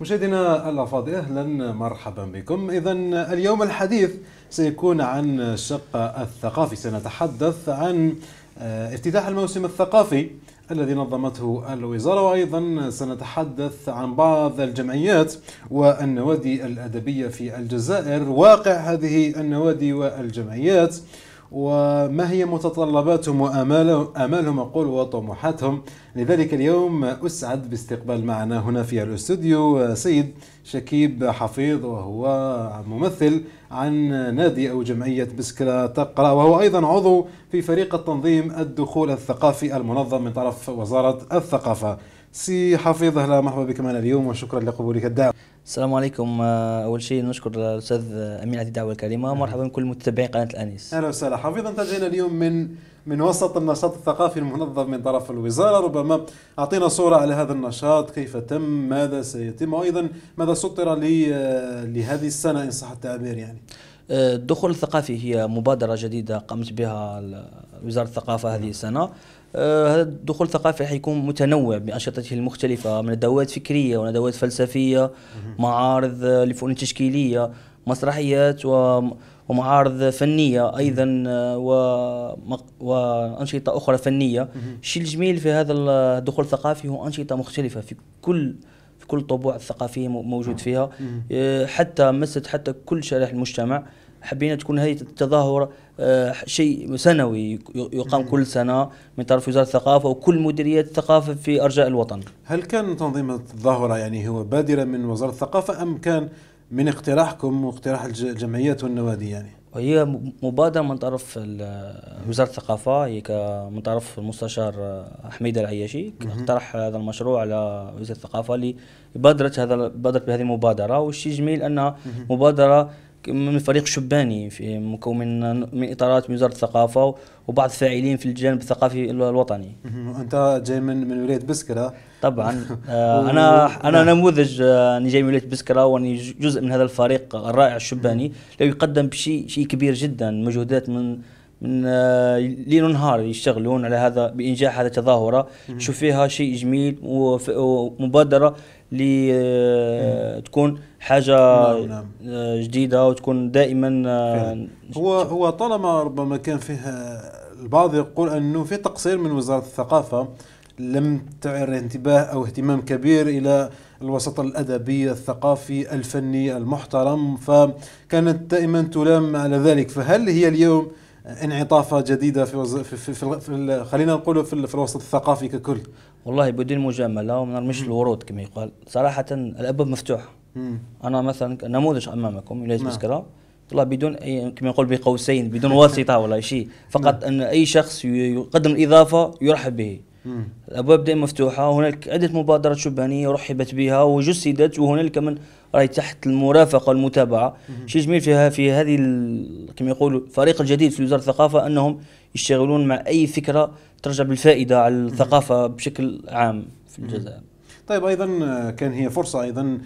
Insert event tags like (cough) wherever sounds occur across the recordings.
مشاهدينا الافاضل اهلا مرحبا بكم اذا اليوم الحديث سيكون عن الشق الثقافي سنتحدث عن آه، افتتاح الموسم الثقافي الذي نظمته الوزارة وأيضا سنتحدث عن بعض الجمعيات والنوادي الأدبية في الجزائر واقع هذه النوادي والجمعيات وما هي متطلباتهم وآمالهم أقول وطموحاتهم لذلك اليوم أسعد باستقبال معنا هنا في الاستوديو سيد شكيب حفيظ وهو ممثل عن نادي أو جمعية بسكلا تقرأ وهو أيضا عضو في فريق التنظيم الدخول الثقافي المنظم من طرف وزارة الثقافة سي حفيظ أهلا مرحبا بك معنا اليوم وشكرا لقبولك الدعوة السلام عليكم آه، اول شيء نشكر الاستاذ امين عدي الدعوه الكريمه مرحبا بكل متابعين قناه الانيس اهلا وسهلا حفيظا انت جينا اليوم من من وسط النشاط الثقافي المنظم من طرف الوزاره ربما اعطينا صوره على هذا النشاط كيف تم ماذا سيتم وايضا ماذا سطر آه، لهذه السنه ان صح التعبير يعني آه، الدخول الثقافي هي مبادره جديده قامت بها وزاره الثقافه هذه السنه آه، هذا الدخول الثقافي حيكون متنوع بانشطته المختلفه من ندوات فكريه وندوات فلسفيه معارض آه، لفنون تشكيليه مسرحيات ومعارض فنيه ايضا آه، وانشطه اخرى فنيه الشيء الجميل في هذا الدخول الثقافي هو انشطه مختلفه في كل في كل الطبوع الثقافيه موجود فيها حتى مست حتى كل شرائح المجتمع حبينا تكون هذه التظاهرة آه، شيء سنوي يقام كل سنة من طرف وزارة الثقافة وكل مديريات الثقافة في أرجاء الوطن هل كان تنظيم التظاهرة يعني هو بادرة من وزارة الثقافة أم كان من اقتراحكم واقتراح الجمعيات والنوادي يعني؟ هي مبادرة من طرف وزارة الثقافة هي من طرف المستشار آه، حميد العياشي اقترح هذا المشروع على وزارة الثقافة اللي بادرت هذا بادرت بهذه المبادرة والشيء جميل أنها مبادرة من فريق شباني في مكون من اطارات من وزاره الثقافه وبعض الفاعلين في الجانب الثقافي الوطني. انت جاي من من ولايه بسكره طبعا (laughs) آه، انا انا نعم. نموذج آه، اني جاي من ولايه بسكره واني جزء من هذا الفريق الرائع الشباني لو يقدم بشيء شيء كبير جدا مجهودات من من آه، ليل ونهار يشتغلون على هذا بانجاح هذه التظاهره نشوف فيها شيء جميل ومبادره لتكون آه، حاجه نعم نعم. آه، جديده وتكون دائما آه، هو هو طالما ربما كان فيه البعض يقول انه في تقصير من وزاره الثقافه لم تعر انتباه او اهتمام كبير الى الوسط الادبي الثقافي الفني المحترم فكانت دائما تلام على ذلك فهل هي اليوم انعطافه جديده في, وز... في, في, في, في خلينا نقول في, في الوسط الثقافي ككل والله بدون مجامله وما نرميش الورود كما يقال صراحه الابواب مفتوحه انا مثلا نموذج امامكم ولايه نعم. مسكره والله بدون اي كما يقول بقوسين بدون واسطه ولا شيء نعم. فقط ان اي شخص يقدم الاضافه يرحب به الابواب دائما مفتوحه هناك عده مبادرات شبانيه رحبت بها وجسدت وهنالك من راي تحت المرافقه والمتابعه شيء جميل فيها في هذه كما يقولوا الفريق الجديد في وزاره الثقافه انهم يشتغلون مع اي فكره ترجع بالفائده على الثقافه بشكل عام في الجزائر طيب ايضا كان هي فرصه ايضا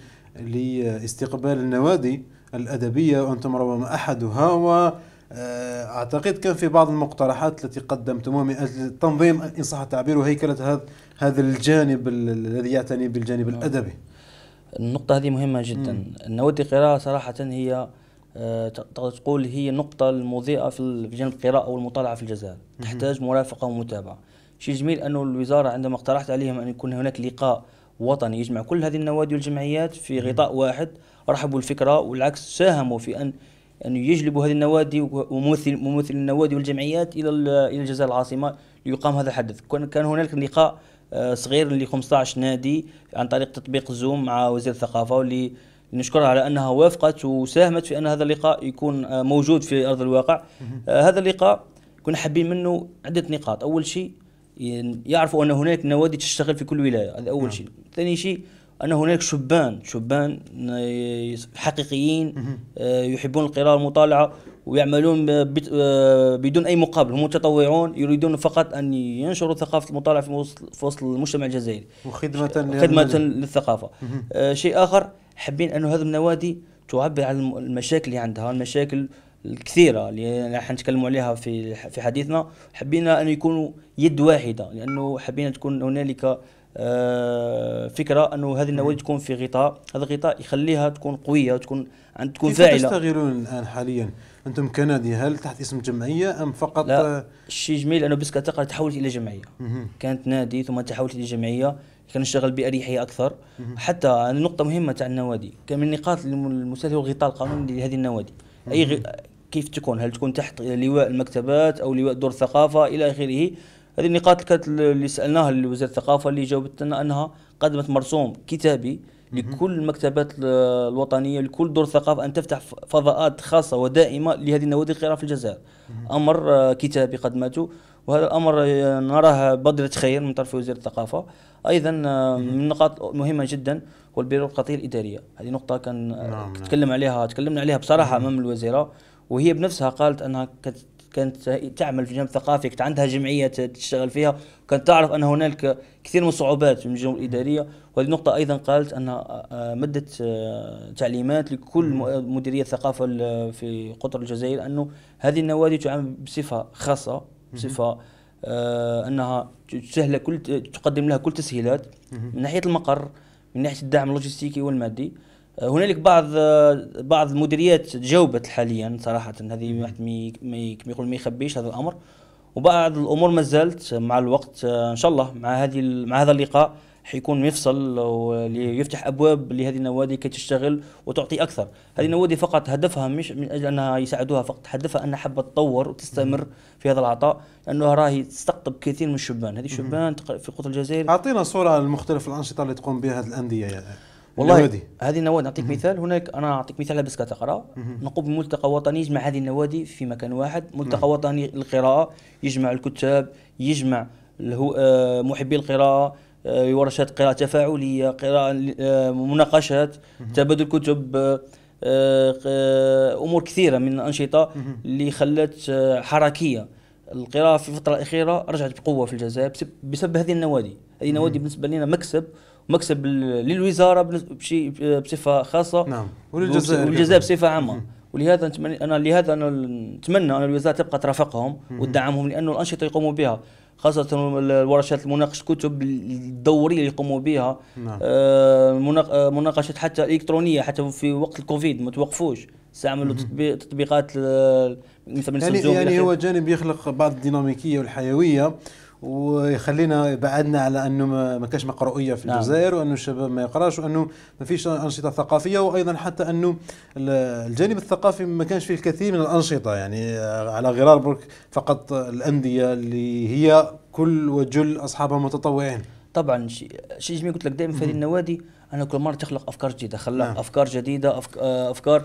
لاستقبال النوادي الادبيه وانتم ربما احدها و آه، اعتقد كان في بعض المقترحات التي قدمتموها من اجل تنظيم ان صح التعبير وهيكله هذا هذا الجانب الذي يعتني بالجانب نعم. الادبي. النقطة هذه مهمة جدا، نوادي القراءة صراحة هي آه، تقدر تقول هي النقطة المضيئة في جانب القراءة والمطالعة في الجزائر، تحتاج مرافقة ومتابعة. شيء جميل أنه الوزارة عندما اقترحت عليهم أن يكون هناك لقاء وطني يجمع كل هذه النوادي والجمعيات في غطاء واحد رحبوا الفكرة والعكس ساهموا في أن أن يجلبوا هذه النوادي وممثل ممثل النوادي والجمعيات إلى إلى الجزائر العاصمة ليقام هذا الحدث كان هنالك لقاء آه، صغير ل 15 نادي عن طريق تطبيق زوم مع وزير الثقافة واللي نشكرها على انها وافقت وساهمت في ان هذا اللقاء يكون آه، موجود في ارض الواقع آه، هذا اللقاء كنا حابين منه عده نقاط اول شيء يعرفوا ان هناك نوادي تشتغل في كل ولايه هذا اول نعم. شيء ثاني شيء ان هناك شبان شبان حقيقيين آه، يحبون القراءه والمطالعه ويعملون آه، بدون اي مقابل هم متطوعون يريدون فقط ان ينشروا ثقافه المطالعه في وسط المجتمع الجزائري وخدمه خدمه للثقافه آه، شيء اخر حابين انه هذه النوادي تعبر عن المشاكل اللي عندها المشاكل الكثيره اللي نتكلموا عليها في في حديثنا حبينا ان يكونوا يد واحده لانه حبينا تكون هنالك آه، فكره انه هذه النوادي تكون في غطاء هذا الغطاء يخليها تكون قويه وتكون عند تكون فاعله كيف تستغلون الان حاليا انتم كنادي هل تحت اسم جمعيه ام فقط لا الشيء جميل انه بسكا تقرا تحولت الى جمعيه مم. كانت نادي ثم تحولت الى جمعيه كان نشتغل باريحيه اكثر مم. حتى النقطة مهمه تاع النوادي كان من النقاط المسهله هو الغطاء القانوني لهذه النوادي اي غ... كيف تكون هل تكون تحت لواء المكتبات او لواء دور الثقافه الى اخره هذه النقاط اللي كانت اللي سالناها لوزاره الثقافه اللي جاوبت لنا انها قدمت مرسوم كتابي لكل المكتبات الوطنيه لكل دور الثقافه ان تفتح فضاءات خاصه ودائمه لهذه النوادي القراءه في الجزائر امر آه، كتابي قدمته وهذا الامر آه، نراه بادره خير من طرف وزير الثقافه ايضا آه، من النقاط مهمه جدا هو البيروقراطيه الاداريه هذه نقطه كان نعم،, نعم تكلم عليها تكلمنا عليها بصراحه امام الوزيره وهي بنفسها قالت انها كانت تعمل في جانب ثقافي كانت عندها جمعيه تشتغل فيها كانت تعرف ان هنالك كثير من الصعوبات من الجهه الاداريه وهذه النقطه ايضا قالت ان آه، مدت آه، تعليمات لكل مديريه الثقافه في قطر الجزائر انه هذه النوادي تعامل بصفه خاصه بصفه آه، انها تسهل كل تقدم لها كل تسهيلات من ناحيه المقر من ناحيه الدعم اللوجستيكي والمادي هنالك بعض بعض المديريات جاوبت حاليا صراحه هذه واحد ما يقول ما يخبيش هذا الامر وبعض الامور ما زالت مع الوقت ان شاء الله مع هذه مع هذا اللقاء حيكون مفصل ويفتح ابواب لهذه النوادي كي تشتغل وتعطي اكثر هذه النوادي فقط هدفها مش من اجل انها يساعدوها فقط هدفها انها حابه تطور وتستمر في هذا العطاء لانه راهي تستقطب كثير من الشبان هذه الشبان في قطر الجزائر اعطينا صوره لمختلف الانشطه اللي تقوم بها هذه الانديه يعني. والله النوادي. هذه النوادي نعطيك مثال هناك انا اعطيك مثال بس كتقرا نقوم بملتقى وطني يجمع هذه النوادي في مكان واحد ملتقى نعم. وطني للقراءه يجمع الكتاب يجمع آه، محبي القراءه آه، ورشات قراءه تفاعليه قراءه آه، مناقشات تبادل كتب امور كثيره من الانشطه اللي خلت حركيه القراءه في الفتره الاخيره رجعت بقوه في الجزائر بسبب, بسبب هذه النوادي هذه النوادي بالنسبه لنا مكسب ومكسب للوزاره بشي بصفه خاصه نعم وللجزائر وللجزائر بصفه عامه ولهذا انا لهذا انا نتمنى ان الوزاره تبقى ترافقهم وتدعمهم لانه الانشطه يقوموا بها خاصة الورشات المناقشة كتب الدورية اللي يقوموا بها نعم. آه, آه، مناقشة حتى إلكترونية حتى في وقت الكوفيد ما توقفوش استعملوا تطبيقات مثل يعني, يعني هو جانب يخلق بعض الديناميكية والحيوية ويخلينا بعدنا على انه ما كاش مقروئيه في نعم. الجزائر نعم. وانه الشباب ما يقراش وانه ما فيش انشطه ثقافيه وايضا حتى انه الجانب الثقافي ما كانش فيه الكثير من الانشطه يعني على غرار برك فقط الانديه اللي هي كل وجل اصحابها متطوعين طبعا شيء جميل قلت لك دائما في هذه النوادي انا كل مره تخلق افكار جديده خلق نعم. افكار جديده آه، افكار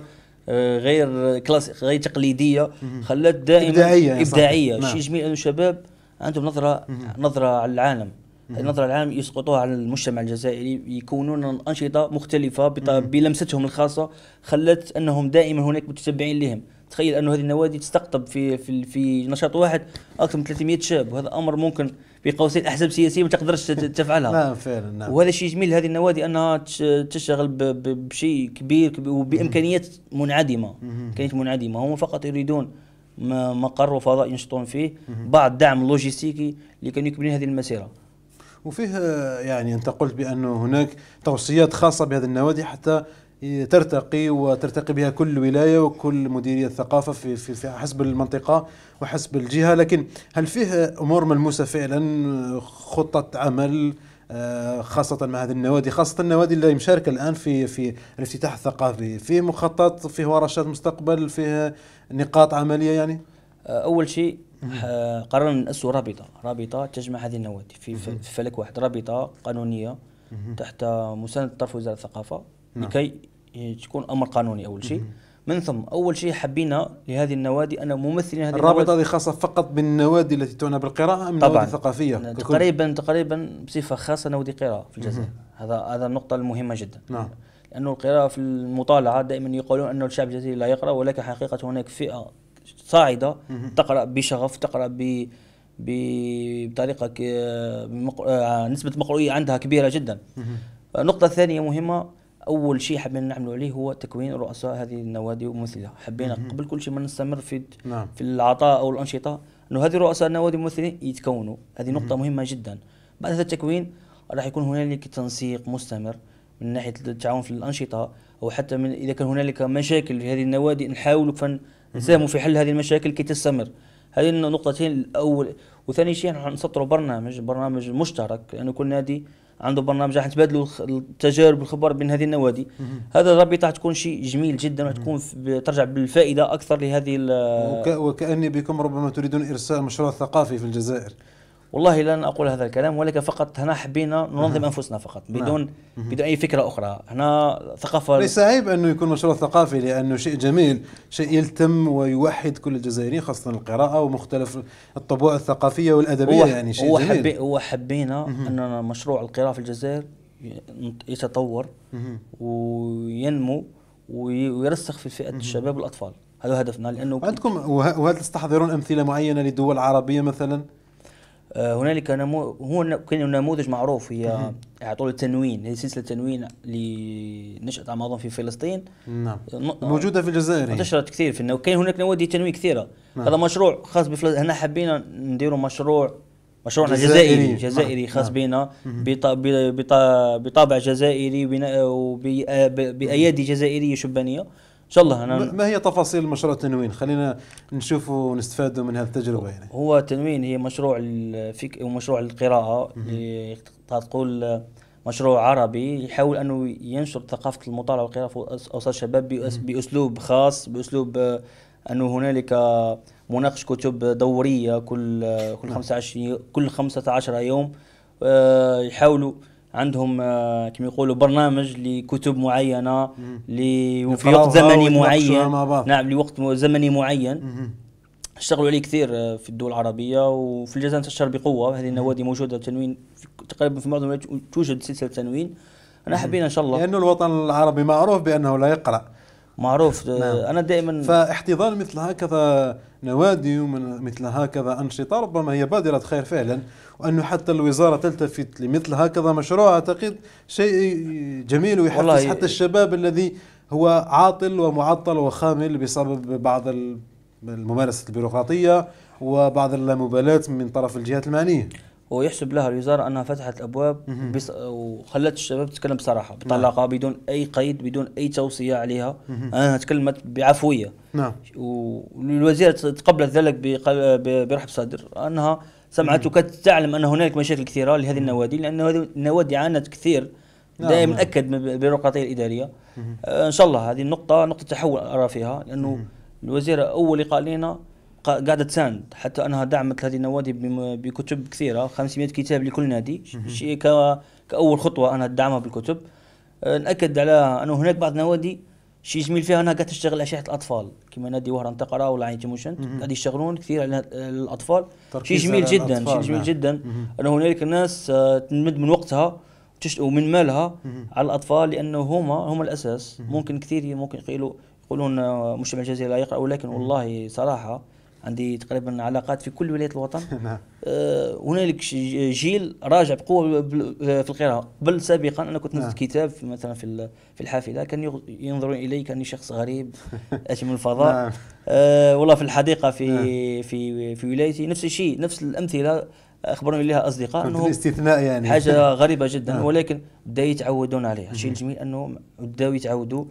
آه، غير كلاسيك غير تقليديه خلات دائما ابداعيه ابداعيه شيء نعم. جميل انه الشباب عندهم نظره نظره على العالم النظرة العام يسقطوها على المجتمع الجزائري يكونون أنشطة مختلفة بلمستهم الخاصة خلت أنهم دائما هناك متتبعين لهم تخيل أن هذه النوادي تستقطب في في في نشاط واحد أكثر من 300 شاب وهذا أمر ممكن في قوسين أحزاب سياسية ما تقدرش تفعلها نعم فعلا نعم وهذا الشيء جميل هذه النوادي أنها تشتغل بشيء كبير وبإمكانيات منعدمة إمكانيات منعدمة هم فقط يريدون مقر وفضاء ينشطون فيه بعض الدعم اللوجستيكي اللي كانوا يكمل هذه المسيره وفيه آه، يعني انت قلت بانه هناك توصيات خاصه بهذه النوادي حتى ترتقي وترتقي بها كل ولايه وكل مديريه ثقافه في, في, في حسب المنطقه وحسب الجهه لكن هل فيه امور ملموسه فعلا خطه عمل آه، خاصة مع هذه النوادي خاصة النوادي اللي مشاركة الآن في في الافتتاح الثقافي في مخطط فيه ورشات مستقبل فيه نقاط عملية يعني آه، أول شيء آه، قررنا نأسس رابطة رابطة تجمع هذه النوادي في فلك واحد رابطة قانونية تحت مساندة طرف وزارة الثقافة نعم. لكي تكون أمر قانوني أول شيء من ثم اول شيء حبينا لهذه النوادي ان ممثلين هذه الرابطه هذه خاصه فقط بالنوادي التي تعنى بالقراءه ام طبعا نوادي ثقافيه تقريبا تقريبا بصفه خاصه نوادي قراءه في الجزائر هذا هذا النقطه المهمه جدا نعم لانه القراءه في المطالعه دائما يقولون انه الشعب الجزائري لا يقرا ولكن حقيقه هناك فئه صاعده تقرا بشغف تقرا ب بطريقه آه، نسبه مقروئيه عندها كبيره جدا النقطه الثانيه مهمه اول شيء حبينا نعمله عليه هو تكوين رؤساء هذه النوادي الممثله حبينا قبل كل شيء ما نستمر في نعم. في العطاء او الانشطه انه هذه رؤساء النوادي والممثلين يتكونوا هذه نقطه مم. مهمه جدا بعد هذا التكوين راح يكون هنالك تنسيق مستمر من ناحيه التعاون في الانشطه او حتى من اذا كان هنالك مشاكل في هذه النوادي نحاول نساهموا في حل هذه المشاكل كي تستمر هذه النقطتين الاول وثاني شيء نحن نسطروا برنامج برنامج مشترك لانه يعني كل نادي عنده برنامج راح نتبادلوا التجارب والخبر بين هذه النوادي هذا الرابطه راح تكون شيء جميل جدا راح تكون ترجع بالفائده اكثر لهذه وك وكاني بكم ربما تريدون ارسال مشروع ثقافي في الجزائر والله لن اقول هذا الكلام ولكن فقط هنا حبينا ننظم انفسنا فقط نعم. بدون نعم. بدون اي فكره اخرى هنا ثقافه ليس عيب انه يكون مشروع ثقافي لانه شيء جميل شيء يلتم ويوحد كل الجزائريين خاصه القراءه ومختلف الطبوع الثقافيه والادبيه هو يعني شيء هو جميل حبي هو حبينا اننا مشروع القراءه في الجزائر يتطور وينمو ويرسخ في فئه الشباب والاطفال هذا هدفنا لانه عندكم وهل تستحضرون امثله معينه لدول عربيه مثلا آه، هنالك نمو... هو كان نموذج معروف هي اعطوا التنوين هي سلسله تنوين لنشاه امازون في فلسطين نعم آه، موجوده في الجزائر انتشرت كثير في النو... هناك نوادي تنوين كثيره نعم. هذا مشروع خاص بفلسطين هنا حبينا نديروا مشروع مشروعنا جزائري جزائري نعم. خاص نعم. بنا بطابع جزائري وبايادي وب... آه، ب... جزائريه شبانيه ان شاء الله أنا ما هي تفاصيل مشروع تنوين خلينا نشوف ونستفادوا من هذه التجربه يعني هو تنوين هي مشروع الفك ومشروع القراءه اللي تقول مشروع عربي يحاول انه ينشر ثقافه المطالعه والقراءه في اوساط الشباب باسلوب خاص باسلوب انه هنالك مناقش كتب دوريه كل كل 25 نعم. كل 15 يوم آه، يحاولوا عندهم آه، كما يقولوا برنامج لكتب معينه في وقت زمني معين نعم لوقت زمني معين اشتغلوا عليه كثير آه، في الدول العربيه وفي الجزائر انتشر بقوه هذه النوادي موجوده تنوين تقريبا في معظم توجد سلسله تنوين انا حبينا ان شاء الله لانه الوطن العربي معروف بانه لا يقرا معروف نعم. انا دائما فاحتضان مثل هكذا نوادي ومن مثل هكذا انشطه ربما هي بادره خير فعلا وانه حتى الوزاره تلتفت لمثل هكذا مشروع اعتقد شيء جميل ويحفز حتى الشباب الذي هو عاطل ومعطل وخامل بسبب بعض الممارسه البيروقراطيه وبعض اللامبالاه من طرف الجهات المعنيه ويحسب لها الوزاره انها فتحت الابواب بس وخلت الشباب تتكلم بصراحه بطلاقه نعم. بدون اي قيد بدون اي توصيه عليها انها تكلمت بعفويه نعم والوزيره تقبلت ذلك برحب صدر انها سمعت وكانت تعلم ان هنالك مشاكل كثيره لهذه النوادي لان هذه النوادي عانت كثير نعم، دائما نعم. اكد بالبيروقراطيه الاداريه آه، ان شاء الله هذه النقطه نقطه تحول ارى فيها لانه الوزيره اول لقاء لنا قاعده تساند حتى انها دعمت هذه النوادي بكتب كثيره 500 كتاب لكل نادي شيء كاول خطوه انها تدعمها بالكتب أه، ناكد على انه هناك بعض النوادي شيء جميل فيها انها قاعده تشتغل اشعه الاطفال كما نادي وهران تقرا ولا عين تيموشنت قاعد يشتغلون كثير على الاطفال شيء جميل جدا شيء جميل نعم. جدا انه هنالك ناس أه، تمد من وقتها ومن مالها على الاطفال لانه هما هما الاساس ممكن كثير ممكن يقولوا يقولون أه، مجتمع الجزيره لا يقرا ولكن والله صراحه عندي تقريبا علاقات في كل ولايات الوطن (laughs) آه، هنالك جيل راجع بقوه في القراءه بل سابقا انا كنت نزلت آه. كتاب في مثلا في في الحافله كان ينظرون الي كاني شخص غريب (laughs) اتي من الفضاء نعم. أه والله في الحديقه في آه. في في ولايتي نفس الشيء نفس الامثله اخبروني لها اصدقاء انه استثناء يعني حاجه غريبه جدا ولكن بداوا يتعودون عليها الشيء الجميل انهم بداوا يتعودوا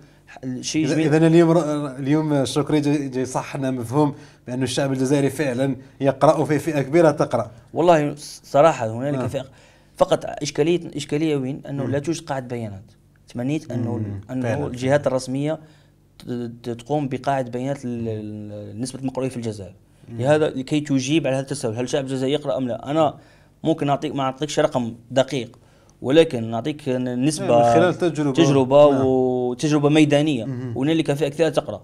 شيء جميل اذا اليوم اليوم شكري جاي, جاي صح لنا مفهوم بان الشعب الجزائري فعلا يقرا في فئه كبيره تقرا والله صراحه هنالك آه. فئه فقط اشكاليه اشكاليه وين انه مم. لا توجد قاعده بيانات تمنيت انه مم. انه فعلا. الجهات الرسميه تقوم بقاعده بيانات نسبه المقروئين في الجزائر لهذا لكي تجيب على هذا التساؤل هل الشعب الجزائري يقرا ام لا انا ممكن اعطيك ما اعطيكش رقم دقيق ولكن نعطيك نسبه من خلال تجربه تجربه نعم. وتجربه ميدانيه هنالك فئه كثيره تقرا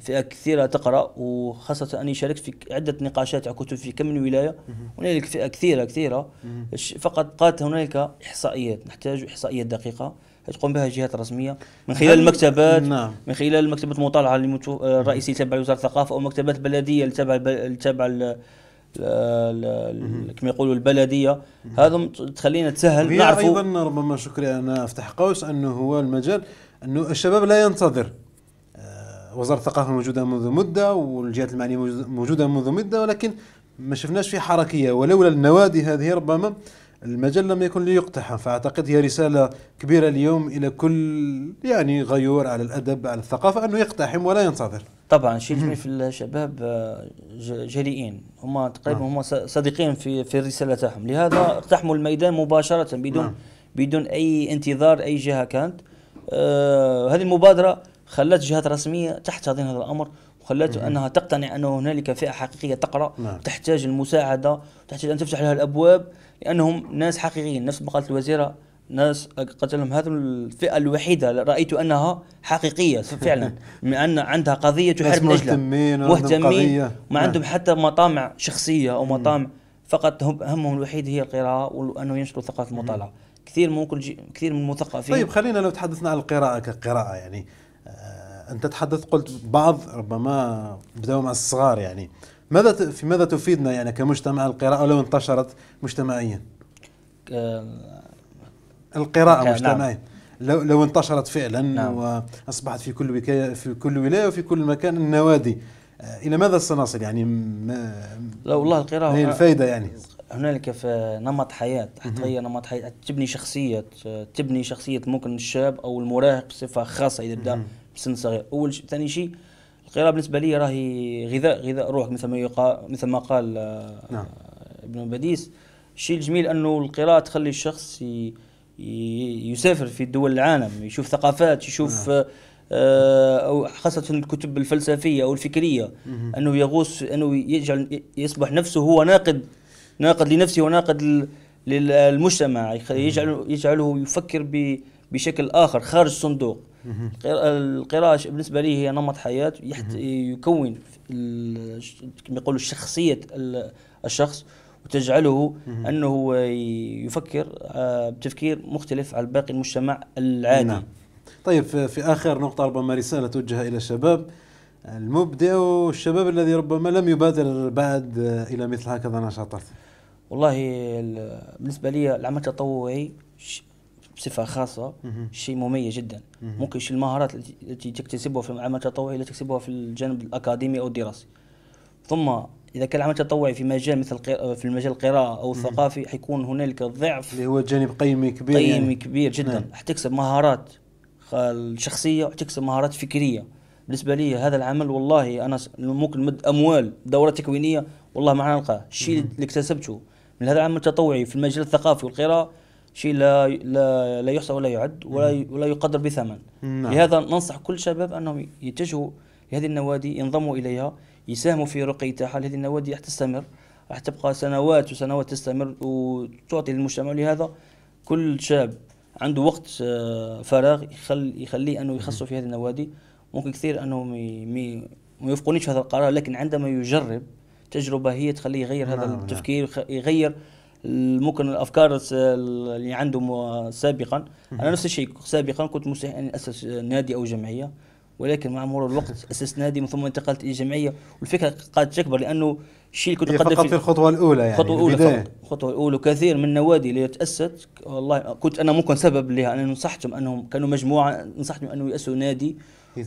فئه كثيره تقرا وخاصه اني شاركت في عده نقاشات على كتب في كم من ولايه هنالك فئه كثيره كثيره فقط قالت هنالك احصائيات نحتاج احصائيات دقيقه تقوم بها الجهات الرسميه من خلال المكتبات نعم. من خلال مكتبه المطالعه آه، الرئيسيه تبع وزاره الثقافه او مكتبات بلديه اللي تبع تبع كما يقولوا البلديه هذا تخلينا تسهل نعرفوا ايضا ربما شكري انا افتح قوس انه هو المجال انه الشباب لا ينتظر آه، وزاره الثقافه موجوده منذ مده والجهات المعنيه موجوده منذ مده ولكن ما شفناش في حركيه ولولا النوادي هذه ربما المجال لم يكن ليقتحم فاعتقد هي رساله كبيره اليوم الى كل يعني غيور على الادب على الثقافه انه يقتحم ولا ينتظر طبعا شيء جميل في الشباب آه، جريئين هم نعم. تقريبا هم صديقين في في الرساله تاعهم لهذا اقتحموا الميدان مباشره بدون نعم. بدون اي انتظار اي جهه كانت آه هذه المبادره خلت جهات رسميه تحتضن هذا الامر وخلت انها تقتنع انه هنالك فئه حقيقيه تقرا نعم. تحتاج المساعده تحتاج ان تفتح لها الابواب لانهم ناس حقيقيين نفس ما قالت الوزيره ناس قتلهم هذه الفئه الوحيده رايت انها حقيقيه فعلا (laughs) من ان عندها قضيه تحارب من اجلها مهتمين مهتمين ما عندهم نعم. حتى مطامع شخصيه او مطامع فقط هم همهم الوحيد هي القراءه وانه ينشروا ثقافه المطالعه كثير ممكن كثير من المثقفين طيب خلينا لو تحدثنا عن القراءه كقراءه يعني آه انت تحدث قلت بعض ربما بدأوا مع الصغار يعني ماذا في ماذا تفيدنا يعني كمجتمع القراءه لو انتشرت مجتمعيا آه القراءة نعم. مجتمعيه نعم. لو لو انتشرت فعلا نعم. واصبحت في كل وكاية في كل ولايه وفي كل مكان النوادي آه، الى ماذا سنصل يعني ما لا والله القراءه هي الفائده يعني هنالك في نمط حياه تغير نمط حياه تبني شخصيه تبني شخصيه ممكن الشاب او المراهق بصفه خاصه اذا بدا بسن صغير اول شيء ثاني شيء القراءه بالنسبه لي راهي غذاء غذاء روحك مثل ما يقال مثل ما قال آه، نعم. ابن بديس الشيء الجميل انه القراءه تخلي الشخص ي... يسافر في دول العالم يشوف ثقافات يشوف نعم. آه. او خاصه الكتب الفلسفيه او الفكريه انه يغوص انه يجعل يصبح نفسه هو ناقد ناقد لنفسه وناقد للمجتمع يجعل يجعله يفكر بشكل اخر خارج الصندوق القراءة بالنسبة لي هي نمط حياة يكون يقولوا شخصية الشخص وتجعله انه يفكر آه، بتفكير مختلف عن باقي المجتمع العادي نعم. طيب في اخر نقطه ربما رساله توجه الى الشباب المبدع والشباب الذي ربما لم يبادر بعد آه، الى مثل هكذا نشاطات والله بالنسبه لي العمل التطوعي بصفه خاصه شيء مميز جدا ممكن المهارات التي تكتسبها في العمل التطوعي لا تكتسبها في الجانب الاكاديمي او الدراسي ثم اذا كان العمل التطوعي في مجال مثل في المجال القراءه او الثقافي حيكون هنالك ضعف اللي هو جانب قيمي كبير قيمي يعني. كبير جدا نعم. حتكسب مهارات شخصيه وحتكسب مهارات فكريه بالنسبه لي هذا العمل والله انا ممكن مد اموال دوره تكوينيه والله ما نلقاه الشيء اللي اكتسبته من هذا العمل التطوعي في المجال الثقافي والقراءه شيء لا لا لا يحصى ولا يعد ولا ولا يقدر بثمن نعم. لهذا ننصح كل الشباب انهم يتجهوا لهذه النوادي ينضموا اليها يساهموا في رقي حال هذه النوادي راح تستمر راح تبقى سنوات وسنوات تستمر وتعطي للمجتمع لهذا كل شاب عنده وقت آه، فراغ يخلي يخليه انه يخصه في هذه النوادي ممكن كثير انهم ما في هذا القرار لكن عندما يجرب تجربه هي تخليه يغير هذا نعم, نعم. التفكير نعم. يغير ممكن الافكار اللي عنده سابقا انا نفس الشيء سابقا كنت مستحيل ان اسس نادي او جمعيه ولكن مع مرور الوقت اسست نادي من ثم انتقلت الى جمعيه والفكره قد تكبر لانه الشيء اللي كنت فقط في الخطوه الاولى يعني الخطوه الاولى الخطوه الاولى كثير من النوادي اللي تاسست والله كنت انا ممكن سبب لها انا نصحتهم انهم كانوا مجموعه نصحتهم انه ياسسوا نادي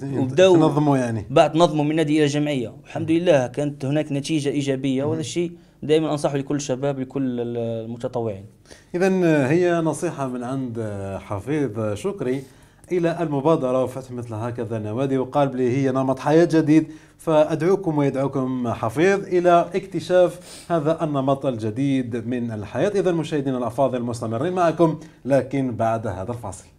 وبداوا تنظموا يعني بعد نظموا من نادي الى جمعيه والحمد لله كانت هناك نتيجه ايجابيه وهذا الشيء دائما انصحه لكل الشباب لكل المتطوعين اذا هي نصيحه من عند حفيظ شكري الى المبادره وفتح مثل هكذا نوادي وقال بلي هي نمط حياه جديد فادعوكم ويدعوكم حفيظ الى اكتشاف هذا النمط الجديد من الحياه اذا مشاهدينا الافاضل مستمرين معكم لكن بعد هذا الفاصل